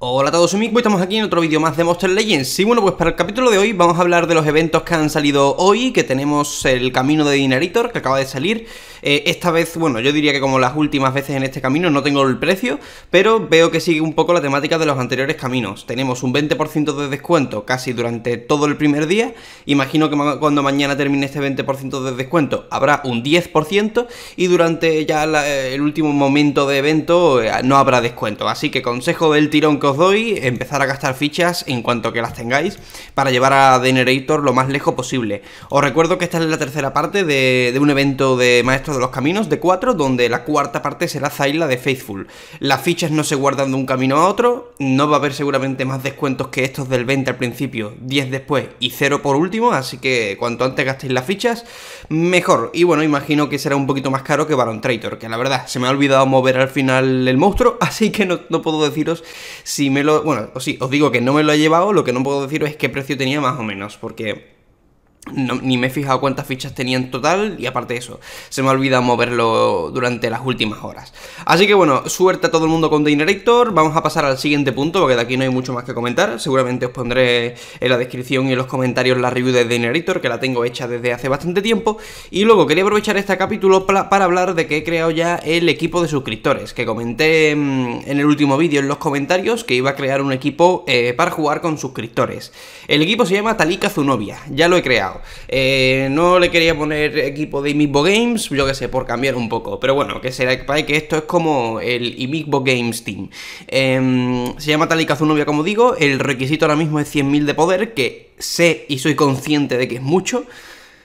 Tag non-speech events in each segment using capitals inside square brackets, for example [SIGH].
Hola a todos, soy Hoy estamos aquí en otro vídeo más de Monster Legends Y bueno, pues para el capítulo de hoy vamos a hablar de los eventos que han salido hoy Que tenemos el camino de Dinaritor que acaba de salir eh, esta vez, bueno, yo diría que como las últimas veces en este camino no tengo el precio, pero veo que sigue un poco la temática de los anteriores caminos. Tenemos un 20% de descuento casi durante todo el primer día. Imagino que cuando mañana termine este 20% de descuento habrá un 10% y durante ya eh, el último momento de evento eh, no habrá descuento. Así que consejo del tirón que os doy, empezar a gastar fichas en cuanto que las tengáis para llevar a denerator Generator lo más lejos posible. Os recuerdo que esta es la tercera parte de, de un evento de maestro de los caminos de 4, donde la cuarta parte será Zaila de Faithful. Las fichas no se guardan de un camino a otro, no va a haber seguramente más descuentos que estos del 20 al principio, 10 después y 0 por último, así que cuanto antes gastéis las fichas, mejor. Y bueno, imagino que será un poquito más caro que Baron Traitor, que la verdad se me ha olvidado mover al final el monstruo, [LAUGHS] así que no, puedo deciros si me lo... Bueno, o sí, os digo que no me lo he llevado, lo que no puedo deciros es qué precio tenía más o menos, porque ni me he fijado cuántas fichas tenía en total y aparte de eso, se me ha olvidado moverlo durante las últimas horas. Así que bueno, suerte a todo el mundo con The vamos a pasar al siguiente punto porque de aquí no hay mucho más que comentar, seguramente os pondré en la descripción y en los comentarios la review de The que la tengo hecha desde hace bastante tiempo y luego quería aprovechar este capítulo para, hablar de que he creado ya el equipo de suscriptores que comenté mm, en el último vídeo en los comentarios que iba a crear un equipo eh, para jugar con suscriptores. El equipo se llama Talika Zunovia, ya lo he creado. Eh, no le quería poner equipo de Imigbo Games, yo que sé, por cambiar un poco. Pero bueno, que será que esto es como el Imigbo Games Team. Em, se llama tal y como digo. El requisito ahora mismo es 100.000 de poder, que sé y soy consciente de que es mucho.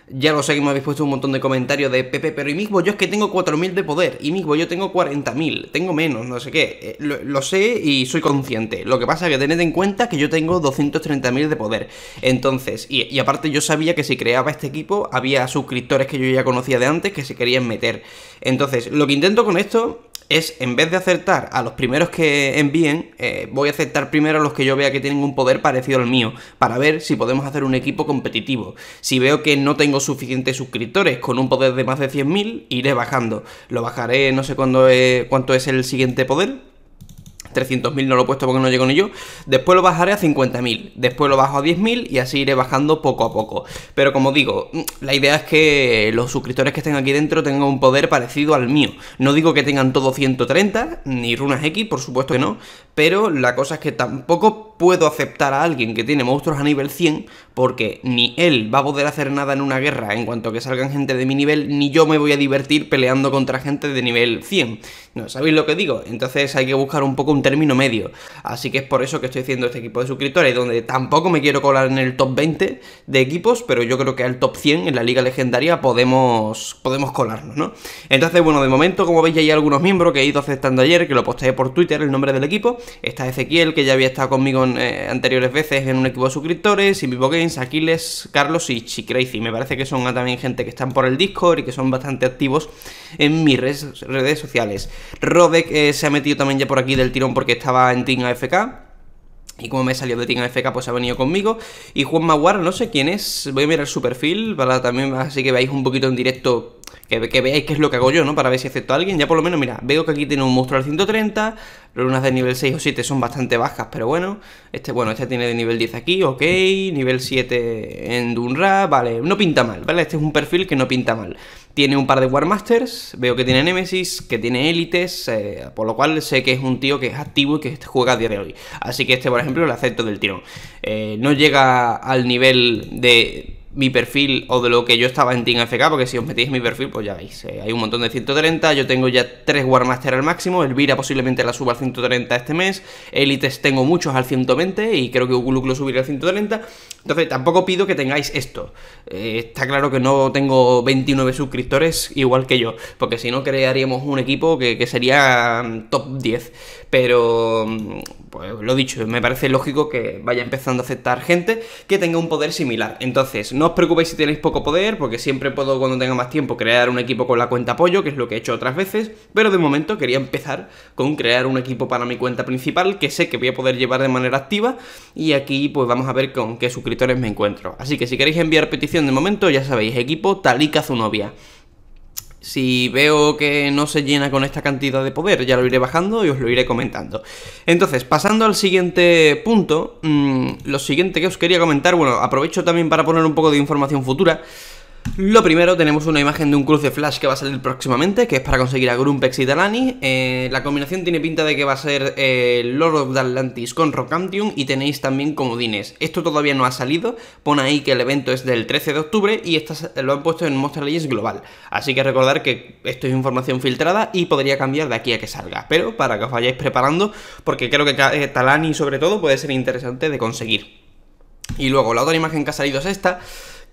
Ya lo sé que me habéis puesto un montón de comentarios de Pepe, pero y mismo yo es que tengo 4.000 de poder, y mismo yo tengo 40.000, tengo menos, no sé qué. Eh, lo, sé y soy consciente. Lo que pasa es que tened en cuenta que yo tengo 230.000 de poder. Entonces, y, y aparte yo sabía que si creaba este equipo había suscriptores que yo ya conocía de antes que se querían meter. Entonces, lo que intento con esto es en vez de acertar a los primeros que envíen, eh, voy a acertar primero a los que yo vea que tienen un poder parecido al mío, para ver si podemos hacer un equipo competitivo. Si veo que no tengo suficientes suscriptores con un poder de más de 100.000, iré bajando. Lo bajaré, no sé cuándo cuánto es el siguiente poder, 300.000 no lo he puesto porque no llego ni yo, después lo bajaré a 50.000, después lo bajo a 10.000 y así iré bajando poco a poco. Pero como digo, mm, la idea es que los suscriptores que estén aquí dentro tengan un poder parecido al mío. No digo que tengan todo 130, ni runas X, por supuesto que no, pero la cosa es que tampoco puedo aceptar a alguien que tiene monstruos a nivel 100 porque ni él va a poder hacer nada en una guerra en cuanto que salgan gente de mi nivel, ni yo me voy a divertir peleando contra gente de nivel 100. No, ¿sabéis lo que digo? Entonces hay que buscar un poco un término medio. Así que es por eso que estoy haciendo este equipo de suscriptores, donde tampoco me quiero colar en el top 20 de equipos, pero yo creo que al top 100 en la Liga Legendaria podemos, podemos colarnos, ¿no? Entonces, bueno, de momento, como veis, ya hay algunos miembros que he ido aceptando ayer, que lo posteé por Twitter, el nombre del equipo. Está Ezequiel, que ya había estado conmigo en, eh, anteriores veces en un equipo de suscriptores, y Vivo Games, Aquiles, Carlos y Chicrazy. Me parece que son también gente que están por el Discord y que son bastante activos en mis redes, sociales. Rodek que eh, se ha metido también ya por aquí del tirón porque estaba en Team AFK. Y como me salió de Team AFK, pues ha venido conmigo. Y Juan Maguar, no sé quién es, voy a mirar su perfil, para también así que veáis un poquito en directo que, veáis que es lo que hago yo, ¿no? Para ver si acepto a alguien. Ya por lo menos, mira, veo que aquí tiene un monstruo al 130, runas de nivel 6 o 7 son bastante bajas, pero bueno. Este, bueno, este tiene de nivel 10 aquí, ok, nivel 7 en Dunra, vale, no pinta mal, ¿vale? Este es un perfil que no pinta mal. Tiene un par de Warmasters, veo que tiene Nemesis, que tiene élites, eh, por lo cual sé que es un tío que es activo y que juega a día de hoy. Así que este, por ejemplo, lo acepto del tirón. Eh, no llega al nivel de mi perfil o de lo que yo estaba en Team FK, porque si os metéis mi perfil, pues ya veis, eh, hay un montón de 130, yo tengo ya 3 Warmaster al máximo, Elvira posiblemente la suba al 130 este mes, Elites tengo muchos al 120 y creo que Uguluk lo subirá al 130, entonces, tampoco pido que tengáis esto. Eh, está claro que no tengo 29 suscriptores igual que yo, porque si no crearíamos un equipo que, que sería mm, top 10. Pero, mm, pues lo dicho, me parece lógico que vaya empezando a aceptar gente que tenga un poder similar. Entonces, no os preocupéis si tenéis poco poder, porque siempre puedo, cuando tenga más tiempo, crear un equipo con la cuenta apoyo, que es lo que he hecho otras veces, pero de momento quería empezar con crear un equipo para mi cuenta principal, que sé que voy a poder llevar de manera activa, y aquí pues vamos a ver con qué suscriptores me encuentro. Así que si queréis enviar petición de momento, ya sabéis, equipo Talica novia Si veo que no se llena con esta cantidad de poder, ya lo iré bajando y os lo iré comentando. Entonces, pasando al siguiente punto, mm, lo siguiente que os quería comentar, bueno, aprovecho también para poner un poco de información futura. Lo primero, tenemos una imagen de un cruce Flash que va a salir próximamente, que es para conseguir a Grumpex y Talani. Eh, la combinación tiene pinta de que va a ser el eh, Lord of Atlantis con Rocantium y tenéis también comodines. Esto todavía no ha salido, pone ahí que el evento es del 13 de octubre y lo han puesto en Monster Legends Global. Así que recordar que esto es información filtrada y podría cambiar de aquí a que salga. Pero para que os vayáis preparando, porque creo que eh, Talani sobre todo puede ser interesante de conseguir. Y luego, la otra imagen que ha salido es esta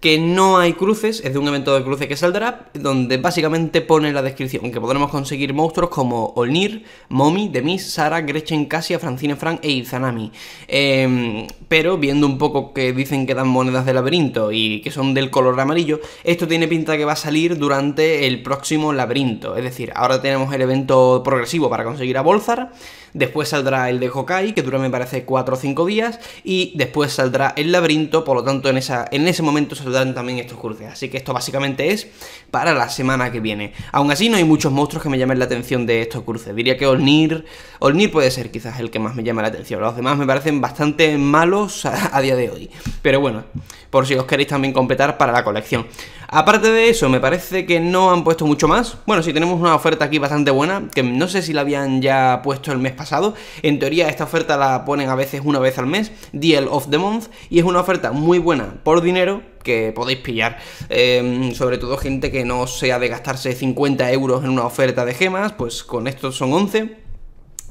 que no hay cruces, es de un evento de cruces que saldrá, donde básicamente pone la descripción que podremos conseguir monstruos como Olnir, Momi, Demis, Sara, Gretchen, Cassia, Francine, Frank e Izanami. Em, pero viendo un poco que dicen que dan monedas de laberinto y que son del color amarillo, esto tiene pinta que va a salir durante el próximo laberinto. Es decir, ahora tenemos el evento progresivo para conseguir a Bolzar, después saldrá el de Hokai, que dura me parece 4 o 5 días, y después saldrá el laberinto, por lo tanto en, esa, en ese momento saldrán también estos cruces, así que esto básicamente es para la semana que viene. Aún así no hay muchos monstruos que me llamen la atención de estos cruces, diría que Olnir, Olnir puede ser quizás el que más me llama la atención, los demás me parecen bastante malos a, día de hoy, pero bueno, por si os queréis también completar para la colección. Aparte de eso, me parece que no han puesto mucho más, bueno, si tenemos una oferta aquí bastante buena, que no sé si la habían ya puesto el mes pasado. En teoría esta oferta la ponen a veces una vez al mes, Deal of the Month, y es una oferta muy buena por dinero, que podéis pillar. Em, sobre todo gente que no sea de gastarse 50 euros en una oferta de gemas, pues con esto son 11.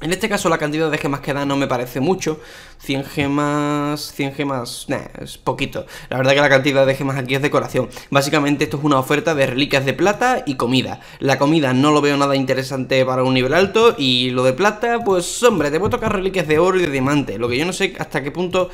En este caso la cantidad de gemas que da no me parece mucho, 100 gemas, 100 gemas, nah, es poquito. La verdad que la cantidad de gemas aquí es decoración. Básicamente esto es una oferta de reliquias de plata y comida. La comida no lo veo nada interesante para un nivel alto y lo de plata, pues hombre, te a tocar reliquias de oro y de diamante. Lo que yo no sé hasta qué punto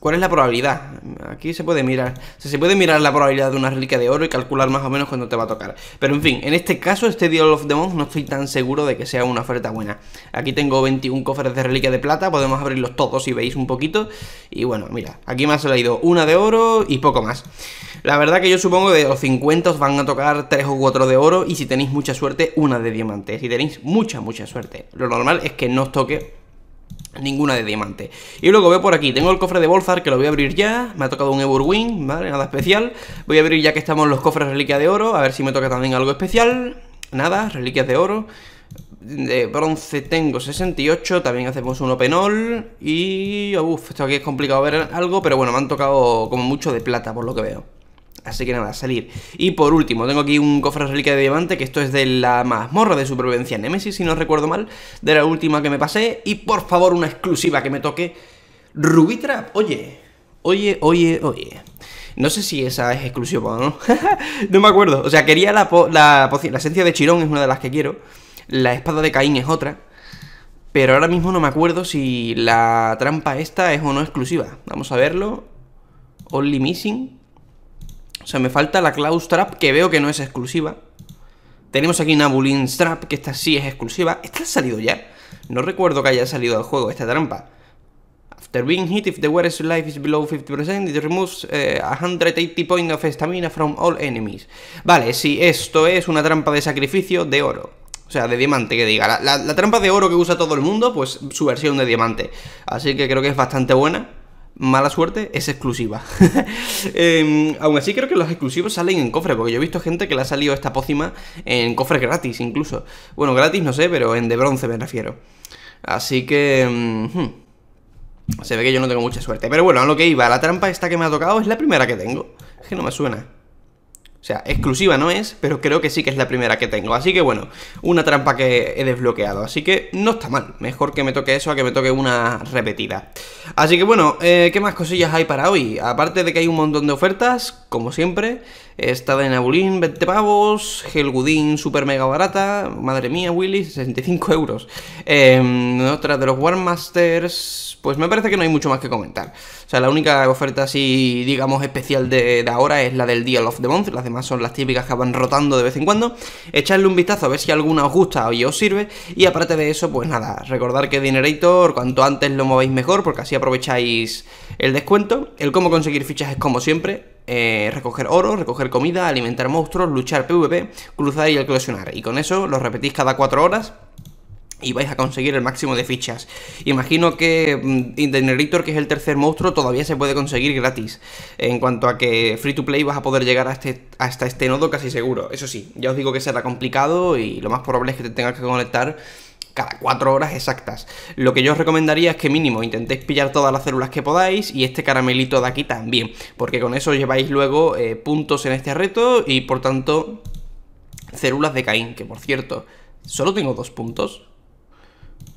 ¿Cuál es la probabilidad? Aquí se puede mirar. se puede mirar la probabilidad de una reliquia de oro y calcular más o menos cuándo te va a tocar. Pero en fin, en este caso, este Deal of the Month no estoy tan seguro de que sea una oferta buena. Aquí tengo 21 cofres de reliquia de plata, podemos abrirlos todos si veis un poquito. Y bueno, mira, aquí me ha salido una de oro y poco más. La verdad que yo supongo que de los 50 os van a tocar 3 o 4 de oro y si tenéis mucha suerte, una de diamantes. Si tenéis mucha, mucha suerte. Lo normal es que no os toque Ninguna de diamante. Y luego veo por aquí, tengo el cofre de Bolzar que lo voy a abrir ya. Me ha tocado un Everwing, ¿vale? Nada especial. Voy a abrir ya que estamos los cofres de reliquia de oro. A ver si me toca también algo especial. Nada, reliquias de oro. De bronce tengo 68. También hacemos un All, Y. Uf, esto aquí es complicado ver algo, pero bueno, me han tocado como mucho de plata, por lo que veo. Así que nada, salir. Y por último, tengo aquí un cofre de reliquia de diamante, que esto es de la mazmorra de supervivencia Nemesis, si no recuerdo mal, de la última que me pasé. Y por favor, una exclusiva que me toque. Rubitrap. oye, oye, oye, oye. No sé si esa es exclusiva o no. [LAUGHS] no me acuerdo. O sea, quería la, la, la esencia de Chirón, es una de las que quiero. La espada de Caín es otra. Pero ahora mismo no me acuerdo si la trampa esta es o no exclusiva. Vamos a verlo. Only Missing sea, me falta la Klaus Trap, que veo que no es exclusiva. Tenemos aquí una Bulin Trap, que esta sí es exclusiva. ¿Esta ha salido ya? No recuerdo que haya salido al juego esta trampa. After being hit, if the wearer's life is below 50%, it removes 180 eh, points of stamina from all enemies. Vale, si esto es una trampa de sacrificio de oro. O sea, de diamante, que diga. la trampa de oro que usa todo el mundo, pues su versión de diamante. Así que creo que es bastante buena mala suerte, es exclusiva. [LAUGHS] Em, aún así creo que los exclusivos salen en cofre porque yo he visto gente que le ha salido esta pócima en cofres gratis incluso. Bueno, gratis no sé, pero en de bronce me refiero. Así que... Em, hmm, se ve que yo no tengo mucha suerte. Pero bueno, a lo que iba, la trampa esta que me ha tocado es la primera que tengo. Es que no me suena exclusiva no es, pero creo que sí que es la primera que tengo. Así que bueno, una trampa que he desbloqueado. Así que no está mal. Mejor que me toque eso a que me toque una repetida. Así que bueno, eh, ¿qué más cosillas hay para hoy? Aparte de que hay un montón de ofertas, como siempre. Esta de Nabulín, 20 pavos. Helgudín, super mega barata. Madre mía, Willy, 65 euros. Eh, otra de los Warmasters, Pues me parece que no hay mucho más que comentar. O sea, la única oferta así, digamos, especial de, de ahora es la del Deal of the Month. Las demás son las típicas que van rotando de vez en cuando. Echadle un vistazo a ver si alguna os gusta o os sirve. Y aparte de eso, pues nada, recordar que Dinerator, cuanto antes lo movéis mejor, porque así aprovecháis el descuento. El cómo conseguir fichas es como siempre, eh, recoger oro, recoger comida, alimentar monstruos, luchar PvP, cruzar y el Y con eso lo repetís cada 4 horas y vais a conseguir el máximo de fichas. Imagino que mm, Indenerator, que es el tercer monstruo, todavía se puede conseguir gratis. En cuanto a que free to play vas a poder llegar a este, hasta este nodo casi seguro. Eso sí, ya os digo que será complicado y lo más probable es que te tengas que conectar cada cuatro horas exactas. Lo que yo os recomendaría es que mínimo intentéis pillar todas las células que podáis y este caramelito de aquí también, porque con eso lleváis luego eh, puntos en este reto y por tanto células de Caín, que por cierto, solo tengo dos puntos.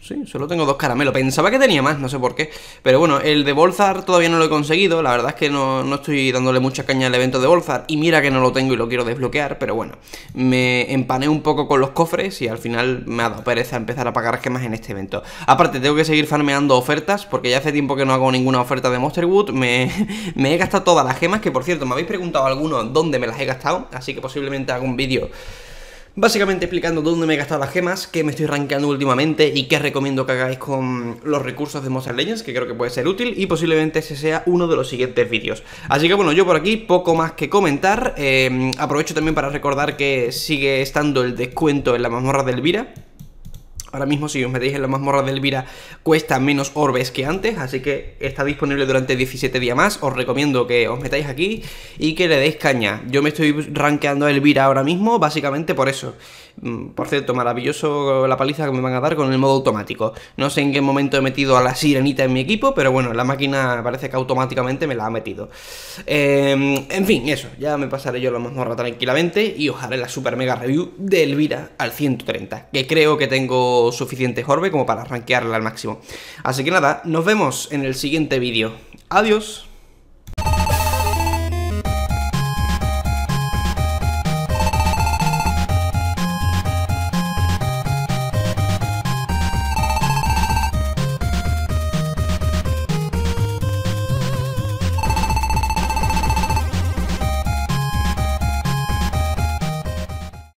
Sí, solo tengo dos caramelos. Pensaba que tenía más, no sé por qué. Pero bueno, el de Bolzar todavía no lo he conseguido. La verdad es que no, no estoy dándole mucha caña al evento de Bolzar. Y mira que no lo tengo y lo quiero desbloquear. Pero bueno, me empané un poco con los cofres y al final me ha dado pereza empezar a pagar gemas en este evento. Aparte, tengo que seguir farmeando ofertas porque ya hace tiempo que no hago ninguna oferta de Monsterwood. Me, [LAUGHS] me he gastado todas las gemas, que por cierto, me habéis preguntado algunos dónde me las he gastado. Así que posiblemente haga un vídeo Básicamente explicando dónde me he gastado las gemas, qué me estoy rankeando últimamente y qué recomiendo que hagáis con los recursos de Monster Legends, que creo que puede ser útil y posiblemente ese sea uno de los siguientes vídeos. Así que bueno, yo por aquí poco más que comentar. Eh, aprovecho también para recordar que sigue estando el descuento en la mazmorra de Elvira, Ahora mismo, si os metéis en la mazmorra de Elvira, cuesta menos orbes que antes, así que está disponible durante 17 días más. Os recomiendo que os metáis aquí y que le deis caña. Yo me estoy rankeando a Elvira ahora mismo, básicamente por eso. Mm, por cierto, maravilloso la paliza que me van a dar con el modo automático. No sé en qué momento he metido a la sirenita en mi equipo, pero bueno, la máquina parece que automáticamente me la ha metido. Em, en fin, eso. Ya me pasaré yo la mazmorra tranquilamente y os haré la super mega review de Elvira al 130, que creo que tengo suficiente Jorbe como para rankearla al máximo. Así que nada, nos vemos en el siguiente vídeo. Adiós.